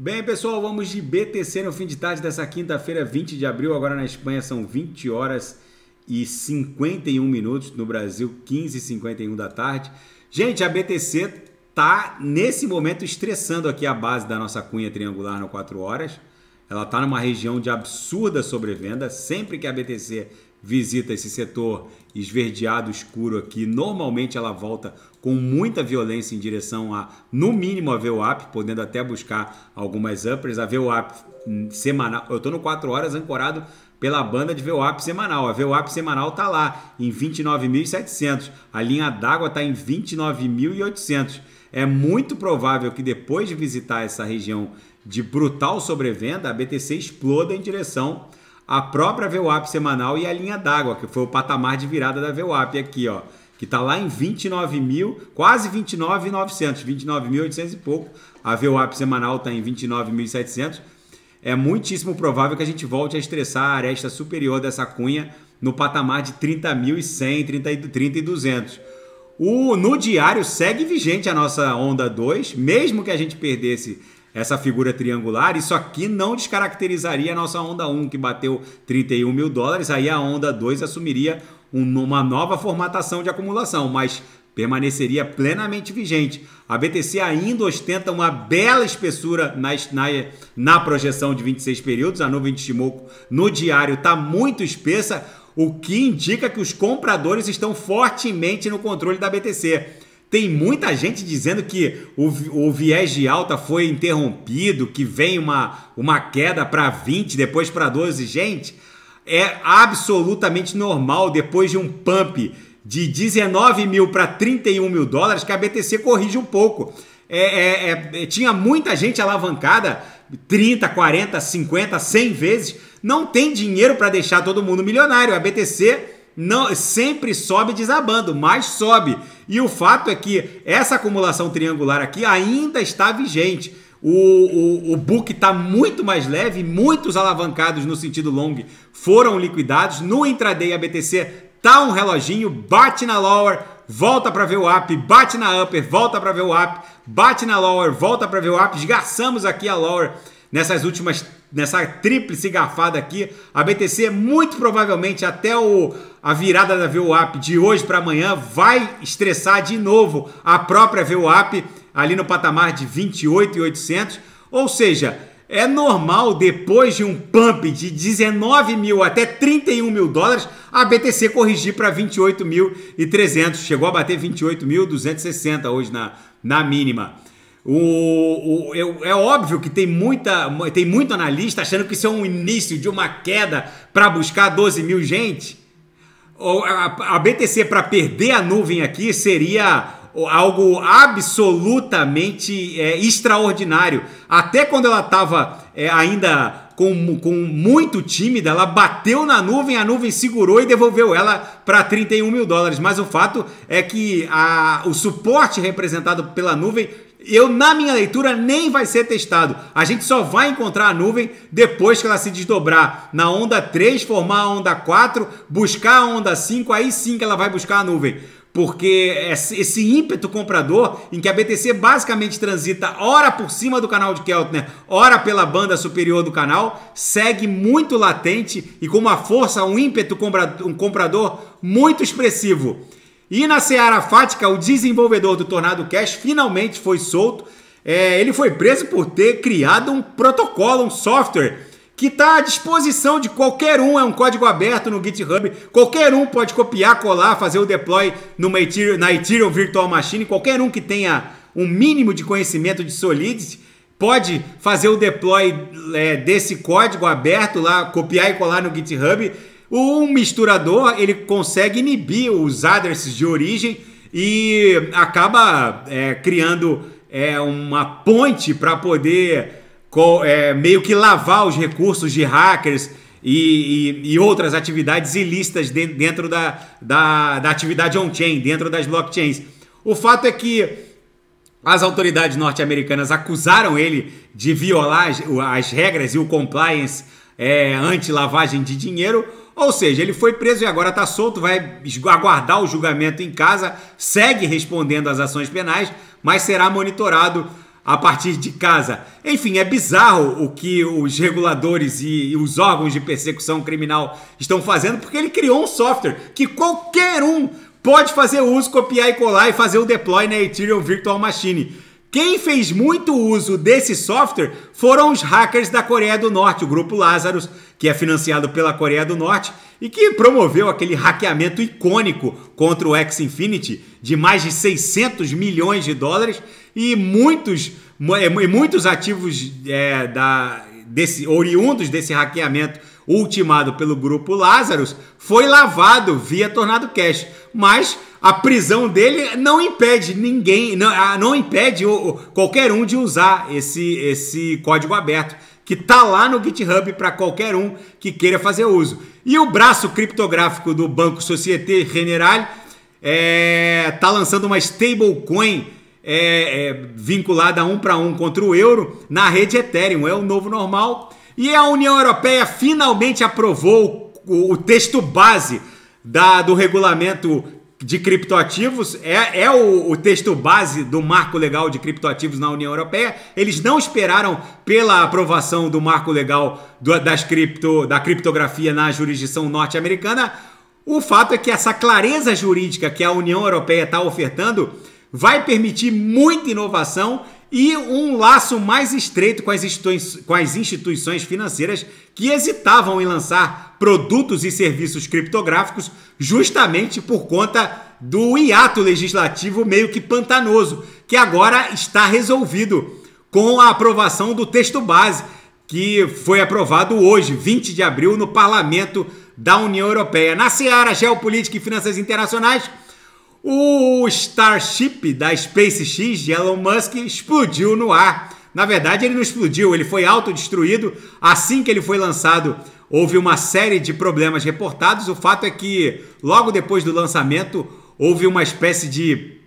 Bem, pessoal, vamos de BTC no fim de tarde dessa quinta-feira, 20 de abril. Agora na Espanha são 20 horas e 51 minutos, no Brasil 15 e 51 da tarde. Gente, a BTC tá nesse momento estressando aqui a base da nossa cunha triangular no 4 horas. Ela tá numa região de absurda sobrevenda. Sempre que a BTC visita esse setor esverdeado escuro aqui, normalmente ela volta com muita violência em direção a, no mínimo, a VWAP, podendo até buscar algumas uppers. A VWAP hum, semanal, eu estou no 4 horas ancorado pela banda de VWAP semanal. A VWAP semanal está lá em 29.700. A linha d'água está em 29.800. É muito provável que depois de visitar essa região de brutal sobrevenda, a BTC exploda em direção a própria VWAP semanal e a linha d'água, que foi o patamar de virada da VWAP aqui, ó, que está lá em 29 mil, quase 29.900, 29.800 e pouco. A VWAP semanal está em 29.700. É muitíssimo provável que a gente volte a estressar a aresta superior dessa cunha no patamar de 30.100, 30.200. 30 o, no diário segue vigente a nossa onda 2, mesmo que a gente perdesse essa figura triangular, isso aqui não descaracterizaria a nossa onda 1, que bateu 31 mil dólares, aí a onda 2 assumiria uma nova formatação de acumulação, mas permaneceria plenamente vigente. A BTC ainda ostenta uma bela espessura na, na, na projeção de 26 períodos. A nuvem de Shimoku no diário está muito espessa, o que indica que os compradores estão fortemente no controle da BTC. Tem muita gente dizendo que o, o viés de alta foi interrompido, que vem uma, uma queda para 20, depois para 12. Gente, é absolutamente normal depois de um pump de 19 mil para 31 mil dólares que a BTC corrige um pouco. É, é, é, é, tinha muita gente alavancada 30, 40, 50, 100 vezes. Não tem dinheiro para deixar todo mundo milionário. A BTC não sempre sobe desabando, mas sobe. E o fato é que essa acumulação triangular aqui ainda está vigente. O, o, o book está muito mais leve, muitos alavancados no sentido long foram liquidados. No intraday ABTC tá um reloginho, bate na lower, volta para ver o up, bate na upper, volta para ver o up, bate na lower, volta para ver o up. Esgarçamos aqui a lower nessas últimas nessa tríplice garfada aqui. A BTC muito provavelmente até o, a virada da VWAP de hoje para amanhã vai estressar de novo a própria VWAP ali no patamar de 28,800. Ou seja, é normal depois de um pump de 19 mil até 31 mil dólares a BTC corrigir para 28.300. Chegou a bater 28.260 hoje na, na mínima. O, o, é, é, óbvio que tem, muita, tem muito analista achando que isso é um início de uma queda para buscar 12 mil gente. A, a BTC para perder a nuvem aqui seria algo absolutamente é, extraordinário. Até quando ela estava é, ainda com, com muito tímida, ela bateu na nuvem, a nuvem segurou e devolveu ela para 31 mil dólares. Mas o fato é que a, o suporte representado pela nuvem eu, na minha leitura, nem vai ser testado. A gente só vai encontrar a nuvem depois que ela se desdobrar na onda 3, formar a onda 4, buscar a onda 5, aí sim que ela vai buscar a nuvem. Porque esse ímpeto comprador, em que a BTC basicamente transita ora por cima do canal de Keltner, ora pela banda superior do canal, segue muito latente e com uma força, um ímpeto comprador muito expressivo. E na Seara Fática, o desenvolvedor do Tornado Cash finalmente foi solto. É, ele foi preso por ter criado um protocolo, um software que está à disposição de qualquer um, é um código aberto no GitHub, qualquer um pode copiar, colar, fazer o deploy numa Ethereum, na Ethereum Virtual Machine, qualquer um que tenha um mínimo de conhecimento de Solidity pode fazer o deploy é, desse código aberto lá, copiar e colar no GitHub o misturador ele consegue inibir os addresses de origem e acaba é, criando é, uma ponte para poder é, meio que lavar os recursos de hackers e, e, e outras atividades ilícitas dentro da, da, da atividade on-chain, dentro das blockchains. O fato é que as autoridades norte-americanas acusaram ele de violar as, as regras e o compliance é, anti-lavagem de dinheiro, ou seja, ele foi preso e agora está solto, vai aguardar o julgamento em casa, segue respondendo às ações penais, mas será monitorado a partir de casa. Enfim, é bizarro o que os reguladores e os órgãos de persecução criminal estão fazendo, porque ele criou um software que qualquer um pode fazer uso, copiar e colar e fazer o deploy na Ethereum Virtual Machine. Quem fez muito uso desse software foram os hackers da Coreia do Norte, o grupo Lazarus, que é financiado pela Coreia do Norte e que promoveu aquele hackeamento icônico contra o X Infinity de mais de 600 milhões de dólares e muitos, é, muitos ativos é, da, desse, oriundos desse hackeamento ultimado pelo grupo Lazarus foi lavado via Tornado Cash mas a prisão dele não impede ninguém, não, ah, não impede qualquer um de usar esse, esse código aberto que tá lá no GitHub para qualquer um que queira fazer uso. E o braço criptográfico do Banco Societe Generale é, tá lançando uma stablecoin é, é, vinculada um para um contra o euro na rede Ethereum, é o novo normal. E a União Europeia finalmente aprovou o, o texto base da, do regulamento de criptoativos, é, é o, o, texto base do marco legal de criptoativos na União Europeia. Eles não esperaram pela aprovação do marco legal do, das cripto, da criptografia na jurisdição norte-americana. O fato é que essa clareza jurídica que a União Europeia está ofertando vai permitir muita inovação e um laço mais estreito com as, com as instituições financeiras que hesitavam em lançar produtos e serviços criptográficos justamente por conta do hiato legislativo meio que pantanoso, que agora está resolvido com a aprovação do texto base, que foi aprovado hoje, 20 de abril, no Parlamento da União Europeia. Na seara Geopolítica e Finanças Internacionais. O Starship da SpaceX de Elon Musk explodiu no ar. Na verdade, ele não explodiu, ele foi autodestruído. Assim que ele foi lançado, houve uma série de problemas reportados. O fato é que, logo depois do lançamento, houve uma espécie de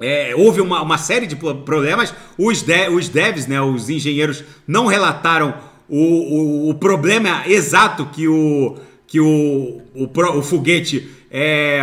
é, houve uma, uma, série de problemas. Os, de, os devs, né, os engenheiros, não relataram o, o, o problema exato que o, que o, o, o foguete é,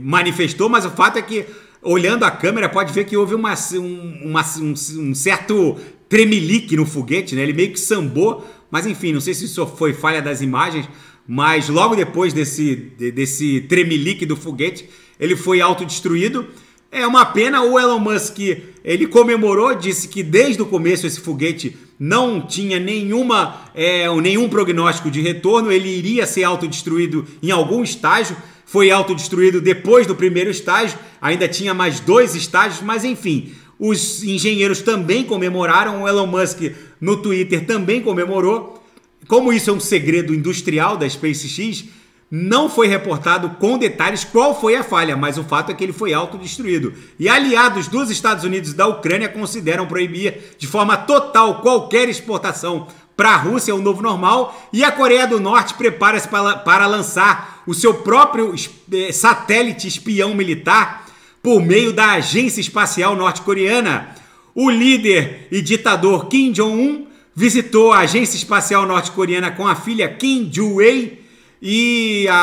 manifestou, mas o fato é que, olhando a câmera, pode ver que houve uma, um, uma, um, um certo tremelique no foguete, né? Ele meio que sambou, mas enfim, não sei se isso foi falha das imagens, mas logo depois desse, desse tremelique do foguete, ele foi autodestruído. É uma pena, o Elon Musk, ele comemorou, disse que desde o começo esse foguete não tinha nenhuma, é, nenhum prognóstico de retorno, ele iria ser autodestruído em algum estágio, foi autodestruído depois do primeiro estágio, ainda tinha mais dois estágios, mas enfim, os engenheiros também comemoraram, o Elon Musk no Twitter também comemorou. Como isso é um segredo industrial da SpaceX, não foi reportado com detalhes qual foi a falha, mas o fato é que ele foi autodestruído. E aliados dos Estados Unidos e da Ucrânia consideram proibir de forma total qualquer exportação para a Rússia é o novo normal e a Coreia do Norte prepara-se para, lançar o seu próprio é, satélite espião militar por meio da Agência Espacial Norte-Coreana. O líder e ditador Kim Jong-un visitou a Agência Espacial Norte-Coreana com a filha Kim Ju-wei e a,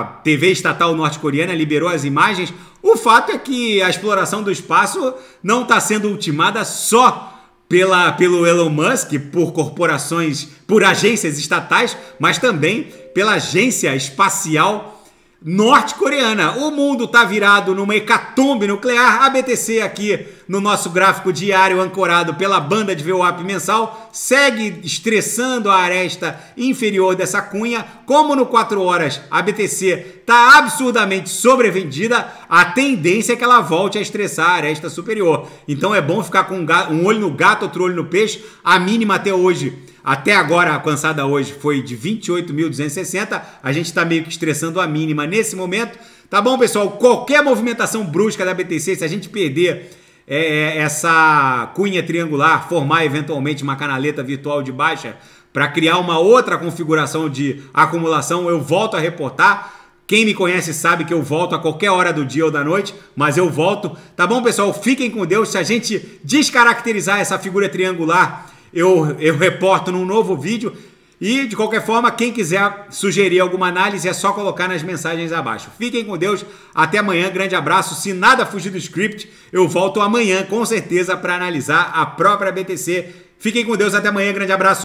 a TV estatal norte-coreana liberou as imagens. O fato é que a exploração do espaço não está sendo ultimada só pela, pelo Elon Musk, por corporações, por agências estatais, mas também pela agência espacial norte-coreana. O mundo está virado numa hecatombe nuclear. A BTC aqui no nosso gráfico diário ancorado pela banda de VWAP mensal segue estressando a aresta inferior dessa cunha. Como no 4 horas a BTC está absurdamente sobrevendida, a tendência é que ela volte a estressar a aresta superior. Então é bom ficar com um olho no gato, outro olho no peixe. A mínima até hoje até agora a alcançada hoje foi de 28.260. A gente está meio que estressando a mínima nesse momento. Tá bom, pessoal? Qualquer movimentação brusca da BTC, se a gente perder é, essa cunha triangular, formar eventualmente uma canaleta virtual de baixa para criar uma outra configuração de acumulação, eu volto a reportar. Quem me conhece sabe que eu volto a qualquer hora do dia ou da noite, mas eu volto. Tá bom, pessoal? Fiquem com Deus. Se a gente descaracterizar essa figura triangular eu, eu reporto num novo vídeo. E, de qualquer forma, quem quiser sugerir alguma análise é só colocar nas mensagens abaixo. Fiquem com Deus, até amanhã, grande abraço. Se nada fugir do script, eu volto amanhã, com certeza, para analisar a própria BTC. Fiquem com Deus, até amanhã, grande abraço.